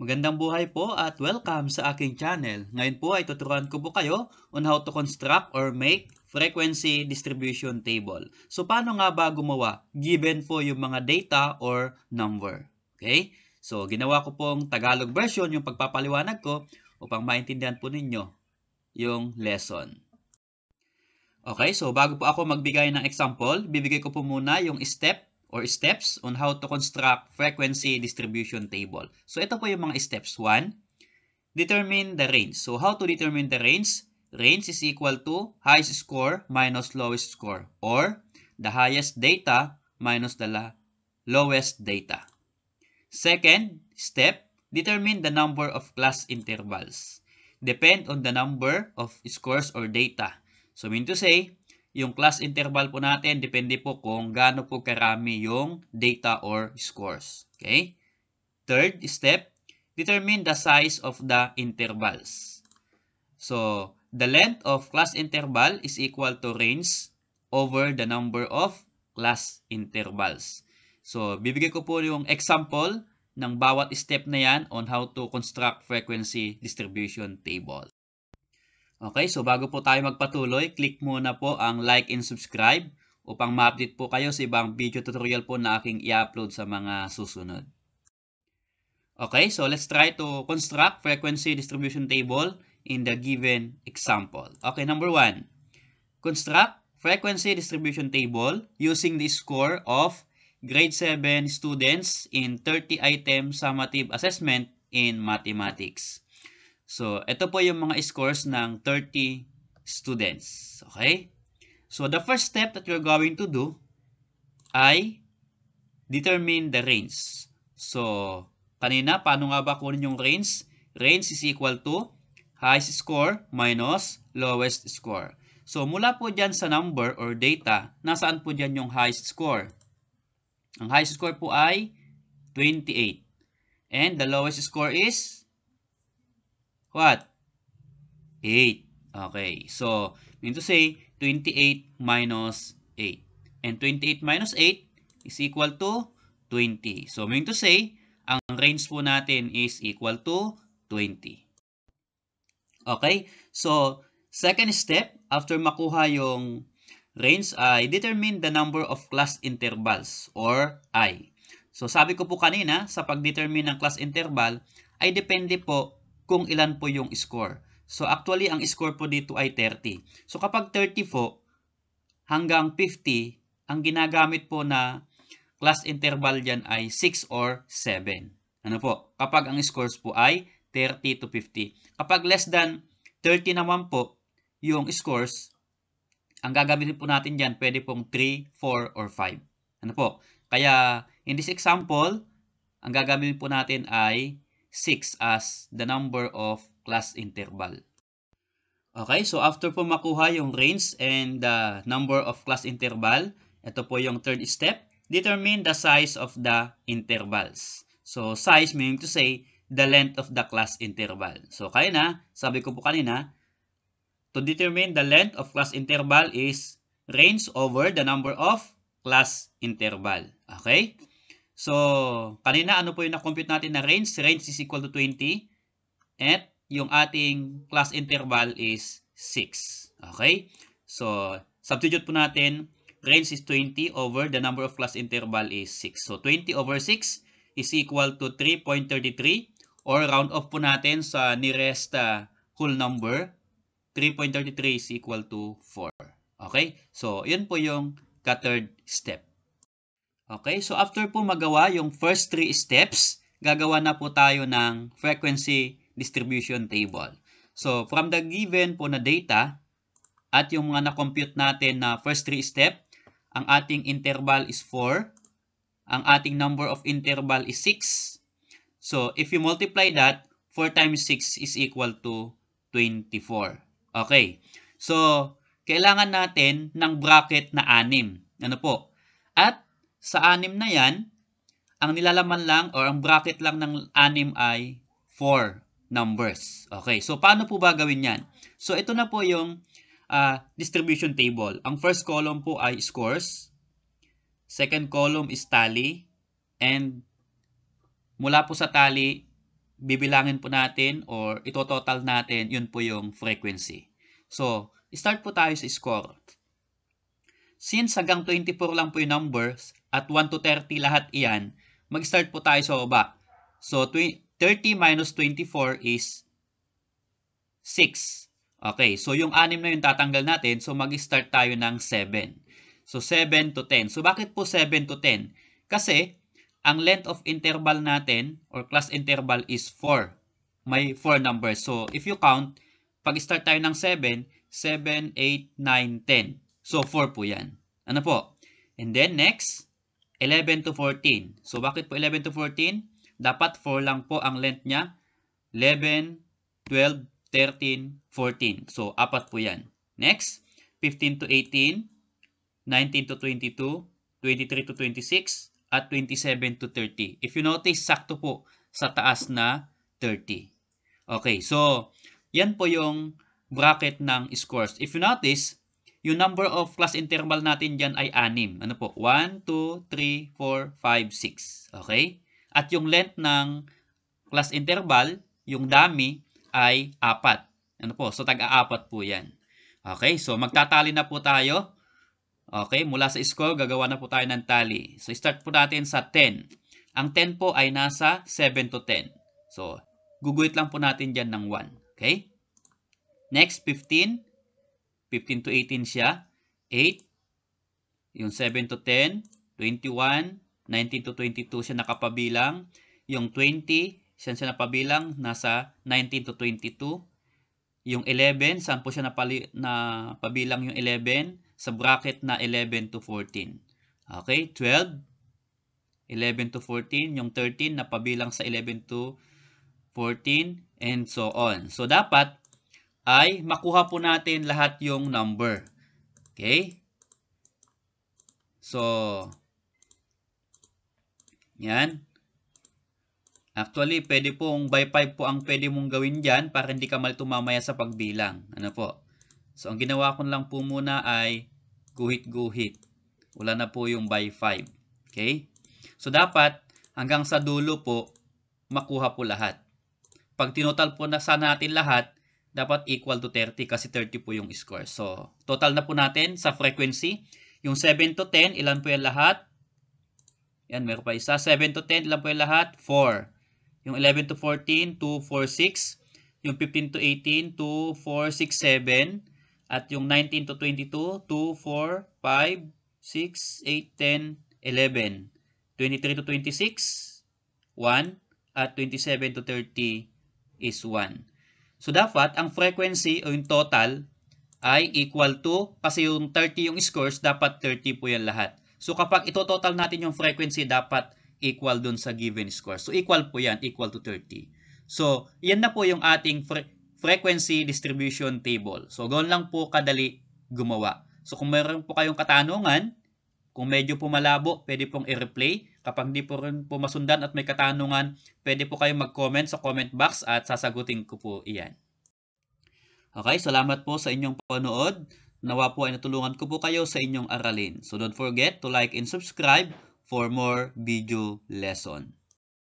Magandang buhay po at welcome sa aking channel. Ngayon po ay tuturuan ko po kayo on how to construct or make frequency distribution table. So paano nga ba gumawa given po yung mga data or number? Okay? So ginawa ko pong Tagalog version yung pagpapaliwanag ko upang maintindihan po ninyo yung lesson. Okay, so bago po ako magbigay ng example, bibigay ko po muna yung step or steps on how to construct frequency distribution table. So ito po yung mga steps. 1. Determine the range. So how to determine the range? Range is equal to highest score minus lowest score or the highest data minus the lowest data. Second step, determine the number of class intervals. Depend on the number of scores or data. So mean to say, yung class interval po natin, depende po kung gaano po karami yung data or scores. Okay? Third step, determine the size of the intervals. So, the length of class interval is equal to range over the number of class intervals. So, bibigay ko po yung example ng bawat step na yan on how to construct frequency distribution table. Okay, so bago po tayo magpatuloy, click muna po ang like and subscribe upang ma-update po kayo sa ibang video tutorial po na aking i-upload sa mga susunod. Okay, so let's try to construct frequency distribution table in the given example. Okay, number one, construct frequency distribution table using the score of grade 7 students in 30-item summative assessment in mathematics. So, ito po yung mga scores ng 30 students. Okay? So, the first step that you're going to do ay determine the range. So, kanina, paano nga ba kunin yung range? Range is equal to highest score minus lowest score. So, mula po dyan sa number or data, nasaan po dyan yung highest score? Ang highest score po ay 28. And the lowest score is what? 8. Okay. So, mean to say, 28 minus 8. And 28 minus 8 is equal to 20. So, mean to say, ang range po natin is equal to 20. Okay? So, second step, after makuha yung range, I determine the number of class intervals or I. So, sabi ko po kanina, sa pagdetermine ng class interval, ay depende po kung ilan po yung score. So actually, ang score po dito ay 30. So kapag 30 po hanggang 50, ang ginagamit po na class interval dyan ay 6 or 7. Ano po? Kapag ang scores po ay 30 to 50. Kapag less than 30 naman po yung scores, ang gagamitin po natin dyan, pwede pong 3, 4, or 5. Ano po? Kaya, in this example, ang gagamitin po natin ay 6 as the number of class interval. Okay, so after po makuha yung range and the number of class interval, ito po yung third step, determine the size of the intervals. So, size meaning to say, the length of the class interval. So, kaya na, sabi ko po kanina, to determine the length of class interval is range over the number of class interval. Okay? So, kanina ano po yung na-compute natin na range? Range is equal to 20 at yung ating class interval is 6. Okay? So, substitute po natin range is 20 over the number of class interval is 6. So, 20 over 6 is equal to 3.33 or round off po natin sa nearest uh, whole number. 3.33 is equal to 4. Okay? So, yun po yung ka-third step. Okay, so after po magawa yung first three steps, gagawa na po tayo ng frequency distribution table. So, from the given po na data at yung mga na-compute natin na first three step, ang ating interval is 4, ang ating number of interval is 6. So, if you multiply that, 4 times 6 is equal to 24. Okay, so kailangan natin ng bracket na 6. Ano po? At sa anim na yan, ang nilalaman lang or ang bracket lang ng anim ay 4 numbers. Okay, so paano po ba gawin yan? So ito na po yung uh, distribution table. Ang first column po ay scores, second column is tally, and mula po sa tally, bibilangin po natin or ito total natin, yun po yung frequency. So, start po tayo sa score. Since hanggang 24 lang po yung numbers, at 1 to 30 lahat iyan, mag-start po tayo sa baba. So, 30 minus 24 is 6. Okay, so yung 6 na yung tatanggal natin, so mag-start tayo ng 7. So, 7 to 10. So, bakit po 7 to 10? Kasi, ang length of interval natin or class interval is 4. May 4 numbers. So, if you count, pag-start tayo ng 7, 7, 8, 9, 10. So, 4 po yan. Ano po? And then, next, 11 to 14. So, bakit po 11 to 14? Dapat 4 lang po ang length niya. 11, 12, 13, 14. So, apat po yan. Next, 15 to 18, 19 to 22, 23 to 26, at 27 to 30. If you notice, sakto po sa taas na 30. Okay, so, yan po yung bracket ng scores. If you notice, yung number of class interval natin dyan ay 6. Ano po? 1, 2, 3, 4, 5, 6. Okay? At yung length ng class interval, yung dami, ay 4. Ano po? So, tag-a-4 po yan. Okay? So, magtatali na po tayo. Okay? Mula sa score, gagawa na po tayo ng tally. So, start po natin sa 10. Ang 10 po ay nasa 7 to 10. So, guguhit lang po natin dyan ng 1. Okay? Next, 15. 15 to 18 siya. 8. Yung 7 to 10. 21. 19 to 22 siya nakapabilang. Yung 20, siya siya napabilang. Nasa 19 to 22. Yung 11, saan po siya napali, na pabilang yung 11? Sa bracket na 11 to 14. Okay, 12, 11 to 14, yung 13 na pabilang sa 11 to 14, and so on. So, dapat ay makuha po natin lahat yung number. Okay? So, yan. Actually, pwede pong by 5 po ang pwede mong gawin dyan para hindi ka malito mamaya sa pagbilang. Ano po? So, ang ginawa ko lang po muna ay guhit-guhit. Wala na po yung by 5. Okay? So, dapat hanggang sa dulo po, makuha po lahat. Pag tinotal po na sa natin lahat, dapat equal to 30 kasi 30 po yung score. So, total na po natin sa frequency. Yung 7 to 10, ilan po yung lahat? Yan, meron pa isa. 7 to 10, ilan po yung lahat? 4. Yung 11 to 14, 2, 4, 6. Yung 15 to 18, 2, 4, 6, 7. At yung 19 to 22, 2, 4, 5, 6, 8, 10, 11. 23 to 26, 1. At 27 to 30 is 1. So dapat ang frequency o yung total ay equal to, kasi yung 30 yung scores, dapat 30 po yan lahat. So kapag ito total natin yung frequency, dapat equal dun sa given score. So equal po yan, equal to 30. So yan na po yung ating fre frequency distribution table. So ganoon lang po kadali gumawa. So kung mayroon po kayong katanungan, kung medyo po malabo, pwede pong i-replay. Kapag di po rin po masundan at may katanungan, pwede po kayong mag-comment sa comment box at sasagutin ko po iyan. Okay, salamat po sa inyong panood. Nawa po ay natulungan ko po kayo sa inyong aralin. So don't forget to like and subscribe for more video lesson.